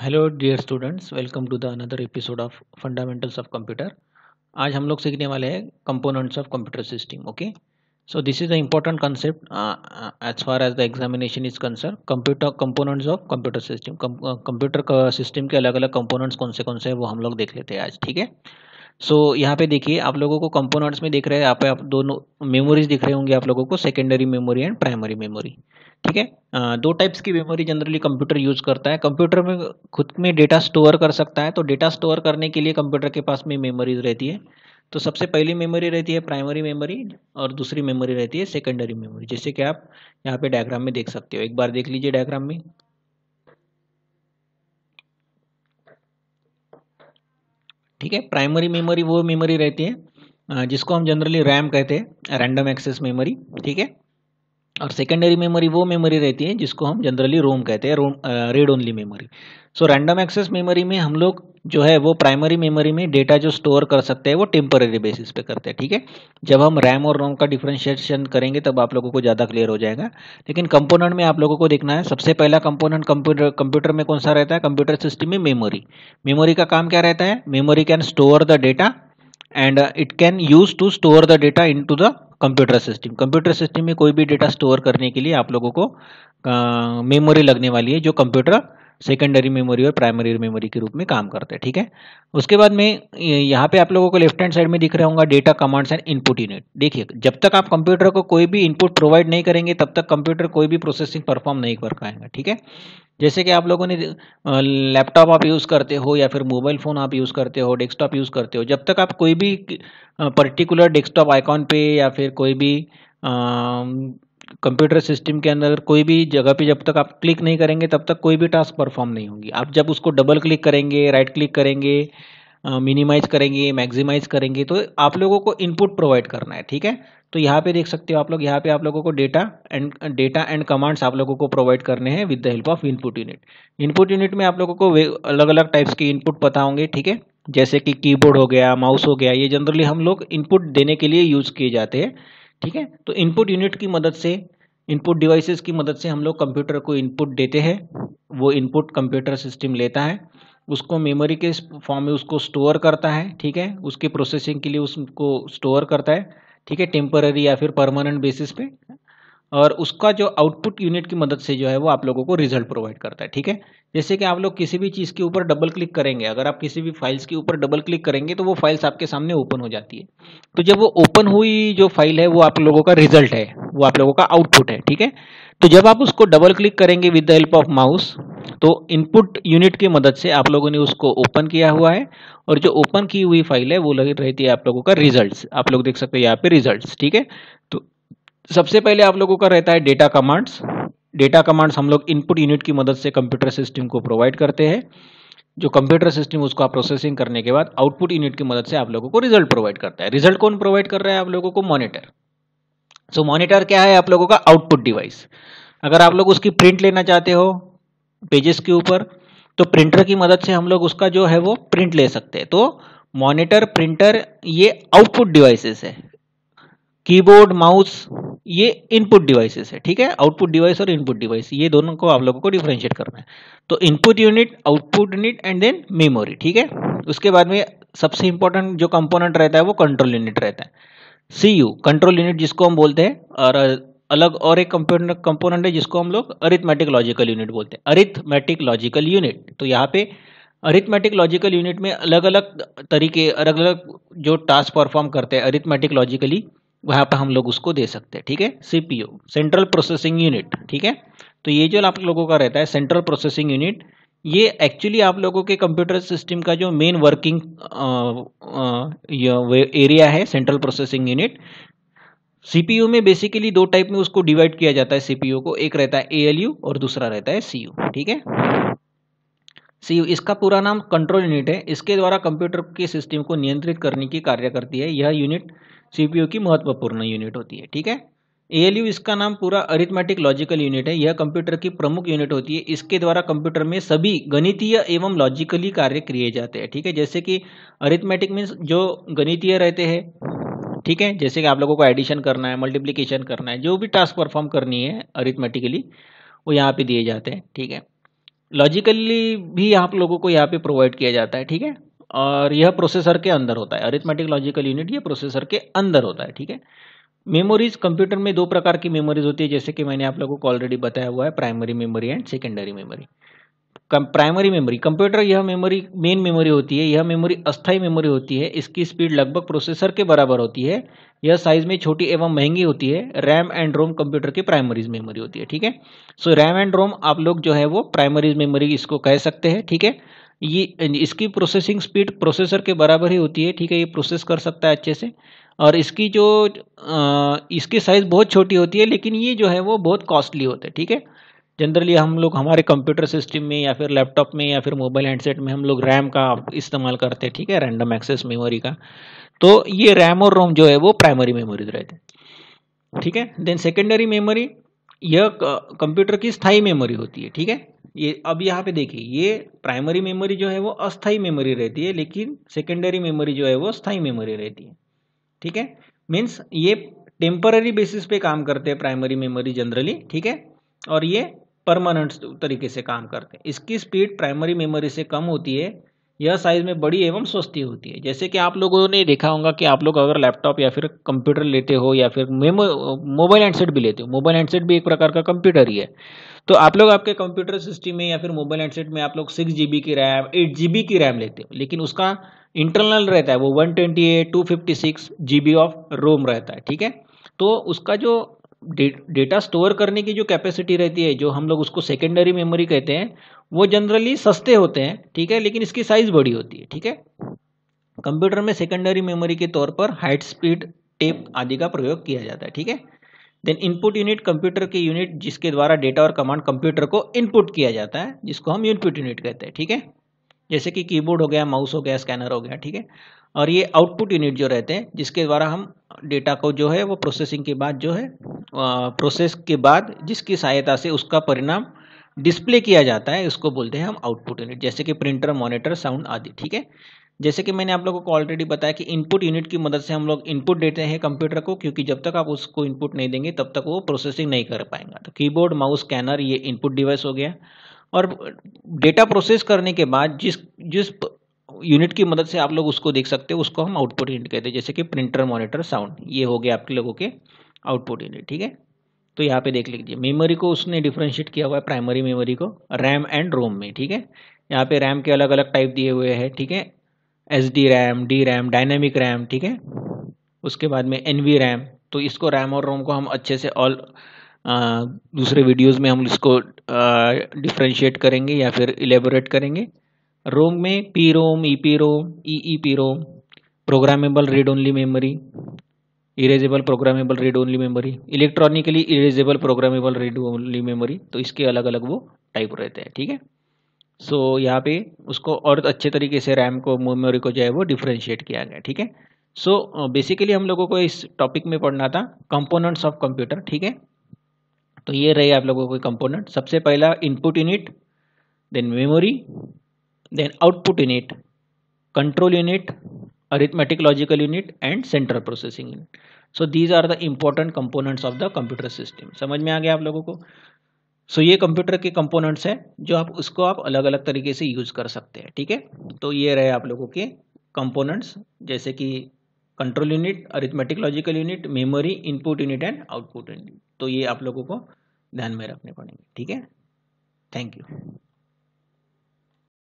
hello dear students welcome to the another episode of fundamentals of computer आज हम लोग सीखने वाले हैं components of computer system okay so this is the important concept as far as the examination is concern computer components of computer system computer system के अलग अलग components कौन से कौन से हैं वो हम लोग देख लेते हैं आज ठीक है सो so, यहाँ पे देखिए आप लोगों को कंपोनेंट्स में दिख रहे हैं यहाँ पे आप दोनों मेमोरीज दिख रहे होंगे आप लोगों को secondary memory and primary memory ठीक है दो टाइप्स की मेमोरी जनरली कंप्यूटर यूज करता है कंप्यूटर में खुद में डेटा स्टोर कर सकता है तो डेटा स्टोर करने के लिए कंप्यूटर के पास में मेमोरीज रहती है तो सबसे पहली मेमोरी रहती है प्राइमरी मेमोरी और दूसरी मेमोरी रहती है सेकेंडरी मेमोरी जैसे कि आप यहाँ पे डायग्राम में देख सकते हो एक बार देख लीजिए डायग्राम में ठीक है प्राइमरी मेमोरी वो मेमोरी रहती है जिसको हम जनरली रैम कहते हैं रैंडम एक्सेस मेमोरी ठीक है और सेकेंडरी मेमोरी वो मेमोरी रहती है जिसको हम जनरली रोम कहते हैं ROM read only memory so random access memory में हम लोग जो है वो प्राइमरी मेमोरी में डेटा जो स्टोर कर सकते हैं वो टेम्पररी बेसिस पे करते हैं ठीक है जब हम रैम और रोम का डिफ्रेंशिएशन करेंगे तब आप लोगों को ज़्यादा क्लियर हो जाएगा लेकिन कंपोनेंट में आप लोगों को देखना है सबसे पहला कंपोनेंट कंप्यूटर कंप्यूटर में कौन सा रहता है कंप्यूटर सिस्टम में मेमोरी मेमोरी का काम क्या रहता है memory can store the data and it can use to store the data in to the computer system computer system में कोई भी डेटा स्टोर करने के लिए आप लोगों को मेमोरी लगने वाली है जो कंप्यूटर सेकेंडरी मेमोरी और प्राइमरी मेमोरी के रूप में काम करते हैं ठीक है उसके बाद में यहाँ पे आप लोगों को लेफ्ट हैंड साइड में दिख रहा होगा data commands and input unit देखिए जब तक आप कंप्यूटर को कोई भी इनपुट प्रोवाइड नहीं करेंगे तब तक कंप्यूटर कोई भी प्रोसेसिंग परफॉर्म नहीं कर पाएंगे ठीक है जैसे कि आप लोगों ने लैपटॉप आप यूज़ करते हो या फिर मोबाइल फ़ोन आप यूज़ करते हो डेस्कटॉप यूज़ करते हो जब तक आप कोई भी पर्टिकुलर डेस्कटॉप आइकॉन पे या फिर कोई भी कंप्यूटर सिस्टम के अंदर कोई भी जगह पे जब तक आप क्लिक नहीं करेंगे तब तक कोई भी टास्क परफॉर्म नहीं होगी आप जब उसको डबल क्लिक करेंगे राइट क्लिक करेंगे मिनिमाइज करेंगे मैक्सिमाइज करेंगे तो आप लोगों को इनपुट प्रोवाइड करना है ठीक है तो यहाँ पे देख सकते हो आप लोग यहाँ पे आप लोगों को data and data and commands आप लोगों को प्रोवाइड करने हैं with the help of input unit input unit में आप लोगों को अलग अलग टाइप्स के इनपुट पता होंगे ठीक है जैसे कि कीबोर्ड हो गया माउस हो गया ये जनरली हम लोग इनपुट देने के लिए यूज़ किए जाते हैं ठीक है तो इनपुट यूनिट की मदद से इनपुट डिवाइसेस की मदद से हम लोग कंप्यूटर को इनपुट देते हैं वो इनपुट कंप्यूटर सिस्टम लेता है उसको मेमोरी के फॉर्म में उसको स्टोर करता है ठीक है उसके प्रोसेसिंग के लिए उसको स्टोर करता है ठीक है टेम्पररी या फिर परमानेंट बेसिस पे और उसका जो आउटपुट यूनिट की मदद से जो है वो आप लोगों को रिजल्ट प्रोवाइड करता है ठीक है जैसे कि आप लोग किसी भी चीज़ के ऊपर डबल क्लिक करेंगे अगर आप किसी भी फाइल्स के ऊपर डबल क्लिक करेंगे तो वो फाइल्स आपके सामने ओपन हो जाती है तो जब वो ओपन हुई जो फाइल है वो आप लोगों का रिजल्ट है वो आप लोगों का आउटपुट है ठीक है तो जब आप उसको डबल क्लिक करेंगे with the help of mouse तो इनपुट यूनिट की मदद से आप लोगों ने उसको ओपन किया हुआ है और जो ओपन की हुई फाइल है वो लग रहती है आप लोगों का रिजल्ट आप लोग देख सकते हैं यहाँ पे रिजल्ट ठीक है तो सबसे पहले आप लोगों का रहता है डेटा कमांड्स डेटा कमांड्स हम लोग इनपुट यूनिट की मदद से कंप्यूटर सिस्टम को प्रोवाइड करते हैं जो कंप्यूटर सिस्टम उसको आप प्रोसेसिंग करने के बाद आउटपुट यूनिट की मदद से आप लोगों को रिजल्ट प्रोवाइड करता है रिजल्ट कौन प्रोवाइड कर रहा है आप लोगों को मॉनिटर सो so, मॉनिटर क्या है आप लोगों का आउटपुट डिवाइस अगर आप लोग उसकी प्रिंट लेना चाहते हो पेजेस के ऊपर तो प्रिंटर की मदद से हम लोग उसका जो है वो प्रिंट ले सकते हैं तो मॉनिटर प्रिंटर ये आउटपुट डिवाइसेस है कीबोर्ड माउस ये इनपुट डिवाइसेस है ठीक है आउटपुट डिवाइस और इनपुट डिवाइस ये दोनों को आप लोगों को डिफ्रेंशिएट करना है तो input unit output unit and then memory ठीक है उसके बाद में सबसे इंपॉर्टेंट जो कंपोनेंट रहता है वो कंट्रोल यूनिट रहता है सी यू कंट्रोल यूनिट जिसको हम बोलते हैं और अलग और एक कंपोनेंट है जिसको हम लोग अरिथमेटिक लॉजिकल यूनिट बोलते हैं अरिथमेटिक लॉजिकल यूनिट तो यहाँ पे अरिथमेटिक लॉजिकल यूनिट में अलग अलग तरीके अलग अलग जो टास्क परफॉर्म करते हैं अरिथमेटिक लॉजिकली वहाँ पर हम लोग उसको दे सकते हैं ठीक है सीपीयू सेंट्रल प्रोसेसिंग यूनिट ठीक है तो ये जो आप लोगों का रहता है सेंट्रल प्रोसेसिंग यूनिट ये एक्चुअली आप लोगों के कंप्यूटर सिस्टम का जो मेन वर्किंग एरिया है सेंट्रल प्रोसेसिंग यूनिट सीपीयू में बेसिकली दो टाइप में उसको डिवाइड किया जाता है सीपीयू को एक रहता है एएलयू और दूसरा रहता है सीयू ठीक है सी इसका पूरा नाम कंट्रोल यूनिट है इसके द्वारा कंप्यूटर के सिस्टम को नियंत्रित करने की कार्य करती है यह यूनिट सीपीयू की महत्वपूर्ण यूनिट होती है ठीक है एएलयू इसका नाम पूरा अरिथमेटिक लॉजिकल यूनिट है यह कंप्यूटर की प्रमुख यूनिट होती है इसके द्वारा कंप्यूटर में सभी गणितीय एवं लॉजिकली कार्य किए जाते हैं ठीक है जैसे कि अरिथमेटिक मीन्स जो गणितीय रहते हैं ठीक है जैसे कि आप लोगों को एडिशन करना है मल्टीप्लीकेशन करना है जो भी टास्क परफॉर्म करनी है अरिथमेटिकली वो यहाँ पे दिए जाते हैं ठीक है लॉजिकली भी आप लोगों को यहाँ पे प्रोवाइड किया जाता है ठीक है और यह प्रोसेसर के अंदर होता है अरिथमेटिक लॉजिकल यूनिट यह प्रोसेसर के अंदर होता है ठीक है मेमोरीज कंप्यूटर में दो प्रकार की मेमोरीज होती है जैसे कि मैंने आप लोगों को ऑलरेडी बताया हुआ है primary memory and secondary memory primary memory computer यह मेमोरी मेन मेमोरी होती है यह मेमोरी अस्थायी मेमोरी होती है इसकी स्पीड लगभग प्रोसेसर के बराबर होती है यह साइज में छोटी एवं महंगी होती है रैम एंड रोम कंप्यूटर की प्राइमरीज मेमोरी होती है ठीक है सो रैम एंड रोम आप लोग जो है वो प्राइमरीज मेमोरी इसको कह सकते हैं ठीक है ये इसकी प्रोसेसिंग स्पीड प्रोसेसर के बराबर ही होती है ठीक है ये प्रोसेस कर सकता है अच्छे से और इसकी जो आ, इसकी साइज़ बहुत छोटी होती है लेकिन ये जो है वो बहुत कॉस्टली होता है ठीक है जनरली हम लोग हमारे कंप्यूटर सिस्टम में या फिर लैपटॉप में या फिर मोबाइल हैंडसेट में हम लोग रैम का इस्तेमाल करते हैं ठीक है रैंडम एक्सेस मेमोरी का तो ये रैम और रोम जो है वो प्राइमरी मेमोरीज रहते हैं ठीक है देन सेकेंडरी मेमोरी यह कंप्यूटर की स्थायी मेमोरी होती है ठीक है ये अब यहाँ पे देखिए ये प्राइमरी मेमोरी जो है वो अस्थाई मेमोरी रहती है लेकिन सेकेंडरी मेमोरी जो है वो स्थायी मेमोरी रहती है ठीक है मीन्स ये टेम्पररी बेसिस पे काम करते हैं प्राइमरी मेमोरी जनरली ठीक है और ये परमानेंट तरीके से काम करते हैं इसकी स्पीड प्राइमरी मेमोरी से कम होती है यह साइज़ में बड़ी एवं सस्ती होती है जैसे कि आप लोगों ने देखा होगा कि आप लोग अगर लैपटॉप या फिर कंप्यूटर लेते हो या फिर मेमो मोबाइल हैंडसेट भी लेते हो मोबाइल हैंडसेट भी एक प्रकार का कंप्यूटर ही है तो आप लोग आपके कंप्यूटर सिस्टम में या फिर मोबाइल हैंडसेट में आप लोग सिक्स जी की रैम एट जी की रैम लेते हो लेकिन उसका इंटरनल रहता है वो one twenty eight to fifty six G B of ROM रहता है ठीक है तो उसका जो डेटा स्टोर करने की जो कैपेसिटी रहती है जो हम लोग उसको सेकेंडरी मेमोरी कहते हैं वो जनरली सस्ते होते हैं ठीक है लेकिन इसकी साइज़ बड़ी होती है ठीक है कंप्यूटर में सेकेंडरी मेमोरी के तौर पर हाइट स्पीड टेप आदि का प्रयोग किया जाता है ठीक है देन इनपुट यूनिट कंप्यूटर की यूनिट जिसके द्वारा डेटा और कमांड कंप्यूटर को इनपुट किया जाता है जिसको हम इनपुट यूनिट कहते हैं ठीक है जैसे कि कीबोर्ड हो गया माउस हो गया स्कैनर हो गया ठीक है और ये आउटपुट यूनिट जो रहते हैं जिसके द्वारा हम डेटा को जो है वो प्रोसेसिंग के बाद जो है प्रोसेस के बाद जिसकी सहायता से उसका परिणाम डिस्प्ले किया जाता है उसको बोलते हैं हम आउटपुट यूनिट जैसे कि प्रिंटर मॉनिटर साउंड आदि ठीक है जैसे कि मैंने आप लोगों को ऑलरेडी बताया कि इनपुट यूनिट की मदद से हम लोग इनपुट देते हैं कंप्यूटर को क्योंकि जब तक आप उसको इनपुट नहीं देंगे तब तक वो प्रोसेसिंग नहीं कर पाएंगे तो कीबोर्ड माउस स्कैनर ये इनपुट डिवाइस हो गया और डेटा प्रोसेस करने के बाद जिस जिस यूनिट की मदद से आप लोग उसको देख सकते हो उसको हम आउटपुट यूनिट कहते हैं जैसे कि प्रिंटर मॉनिटर साउंड ये हो गया आपके लोगों के आउटपुट यूनिट ठीक है तो यहाँ पे देख लीजिए मेमोरी को उसने डिफ्रेंशिएट किया हुआ है प्राइमरी मेमोरी को रैम एंड रोम में ठीक है यहाँ पे रैम के अलग अलग टाइप दिए हुए हैं ठीक है S D RAM D RAM dynamic RAM ठीक है उसके बाद में एन वी रैम तो इसको रैम और रोम को हम अच्छे से ऑल दूसरे वीडियोस में हम इसको डिफ्रेंशिएट करेंगे या फिर एलेबोरेट करेंगे रोम में P ROM E P ROM E E P ROM programmable read only memory erasable programmable read only memory electronically erasable programmable read only memory तो इसके अलग अलग वो टाइप रहते हैं ठीक है सो so, यहाँ पे उसको और अच्छे तरीके से रैम को मेमोरी को जो है वो डिफ्रेंशिएट किया गया ठीक है सो बेसिकली हम लोगों को इस टॉपिक में पढ़ना था कंपोनेंट्स ऑफ कंप्यूटर ठीक है तो ये रहे आप लोगों के कंपोनेंट सबसे पहला input unit then memory then output unit control unit arithmetic logical unit and central processing unit so these are the important components of the computer system समझ में आ गया आप लोगों को सो so, ये कंप्यूटर के कंपोनेंट्स हैं जो आप उसको आप अलग अलग तरीके से यूज कर सकते हैं ठीक है तो ये रहे आप लोगों के कंपोनेंट्स जैसे कि control unit arithmetic logical unit memory input unit and output unit तो ये आप लोगों को ध्यान में रखने पड़ेंगे ठीक है थैंक यू